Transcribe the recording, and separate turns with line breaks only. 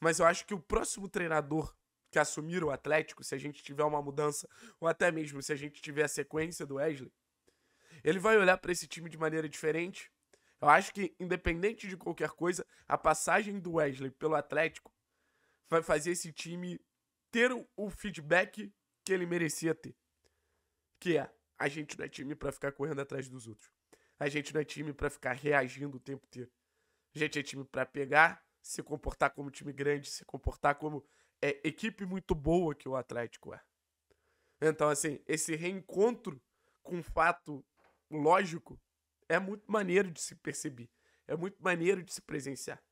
Mas eu acho que o próximo treinador que assumir o Atlético, se a gente tiver uma mudança, ou até mesmo se a gente tiver a sequência do Wesley, ele vai olhar para esse time de maneira diferente. Eu acho que, independente de qualquer coisa, a passagem do Wesley pelo Atlético vai fazer esse time ter o feedback que ele merecia ter. Que é, a gente não é time para ficar correndo atrás dos outros. A gente não é time para ficar reagindo o tempo inteiro. A gente é time para pegar, se comportar como time grande, se comportar como é, equipe muito boa que o Atlético é. Então, assim, esse reencontro com fato lógico é muito maneiro de se perceber, é muito maneiro de se presenciar.